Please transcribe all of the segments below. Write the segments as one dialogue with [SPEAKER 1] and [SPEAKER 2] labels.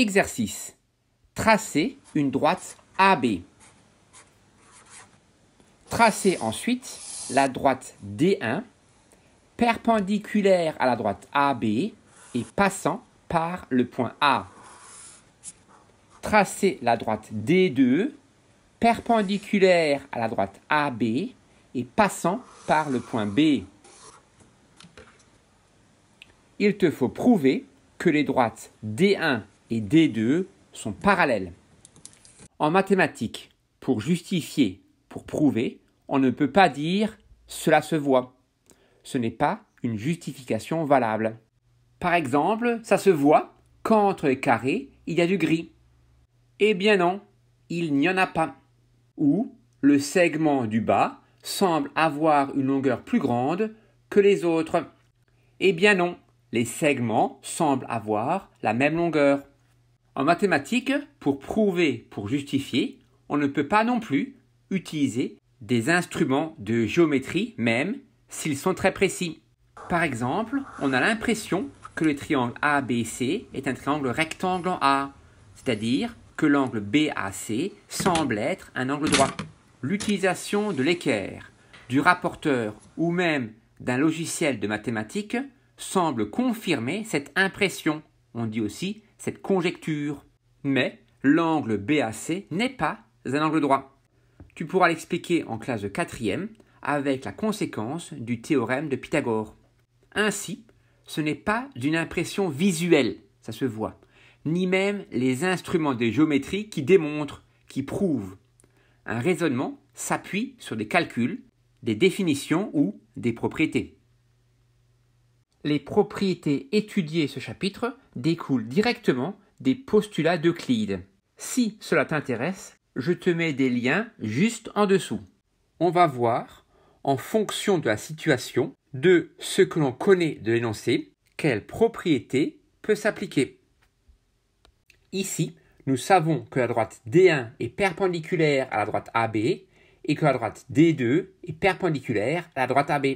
[SPEAKER 1] Exercice. Tracez une droite AB. Tracez ensuite la droite D1 perpendiculaire à la droite AB et passant par le point A. Tracez la droite D2 perpendiculaire à la droite AB et passant par le point B. Il te faut prouver que les droites D1 et des deux e sont parallèles. En mathématiques, pour justifier, pour prouver, on ne peut pas dire cela se voit. Ce n'est pas une justification valable. Par exemple, ça se voit qu'entre les carrés, il y a du gris. Eh bien non, il n'y en a pas. Ou le segment du bas semble avoir une longueur plus grande que les autres. Eh bien non, les segments semblent avoir la même longueur. En mathématiques, pour prouver, pour justifier, on ne peut pas non plus utiliser des instruments de géométrie même s'ils sont très précis. Par exemple, on a l'impression que le triangle ABC est un triangle rectangle en A, c'est-à-dire que l'angle BAC semble être un angle droit. L'utilisation de l'équerre, du rapporteur ou même d'un logiciel de mathématiques semble confirmer cette impression. On dit aussi cette conjecture. Mais l'angle BAC n'est pas un angle droit. Tu pourras l'expliquer en classe de quatrième avec la conséquence du théorème de Pythagore. Ainsi, ce n'est pas d'une impression visuelle, ça se voit, ni même les instruments de géométrie qui démontrent, qui prouvent. Un raisonnement s'appuie sur des calculs, des définitions ou des propriétés les propriétés étudiées ce chapitre découlent directement des postulats d'Euclide. Si cela t'intéresse, je te mets des liens juste en dessous. On va voir, en fonction de la situation, de ce que l'on connaît de l'énoncé, quelle propriété peut s'appliquer. Ici, nous savons que la droite D1 est perpendiculaire à la droite AB et que la droite D2 est perpendiculaire à la droite AB.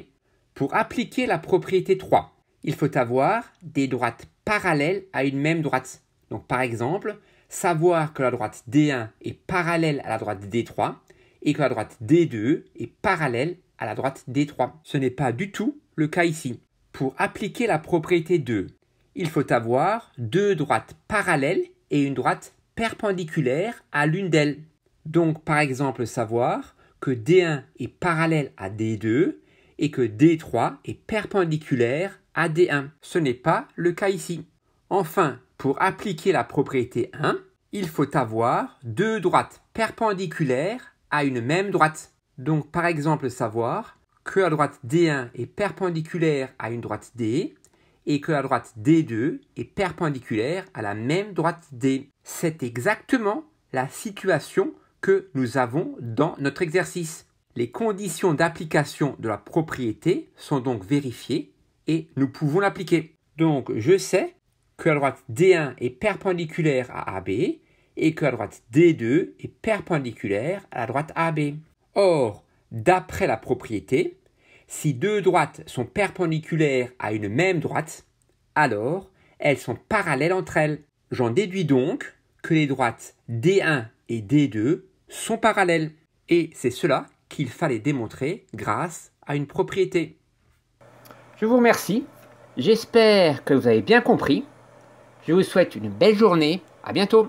[SPEAKER 1] Pour appliquer la propriété 3, il faut avoir des droites parallèles à une même droite. Donc par exemple, savoir que la droite D1 est parallèle à la droite D3 et que la droite D2 est parallèle à la droite D3. Ce n'est pas du tout le cas ici. Pour appliquer la propriété 2, il faut avoir deux droites parallèles et une droite perpendiculaire à l'une d'elles. Donc par exemple savoir que D1 est parallèle à D2 et que D3 est perpendiculaire 1 Ce n'est pas le cas ici. Enfin, pour appliquer la propriété 1, il faut avoir deux droites perpendiculaires à une même droite. Donc par exemple savoir que la droite D1 est perpendiculaire à une droite D et que la droite D2 est perpendiculaire à la même droite D. C'est exactement la situation que nous avons dans notre exercice. Les conditions d'application de la propriété sont donc vérifiées et nous pouvons l'appliquer. Donc je sais que la droite D1 est perpendiculaire à AB et que la droite D2 est perpendiculaire à la droite AB. Or, d'après la propriété, si deux droites sont perpendiculaires à une même droite, alors elles sont parallèles entre elles. J'en déduis donc que les droites D1 et D2 sont parallèles. Et c'est cela qu'il fallait démontrer grâce à une propriété. Je vous remercie. J'espère que vous avez bien compris. Je vous souhaite une belle journée. À bientôt.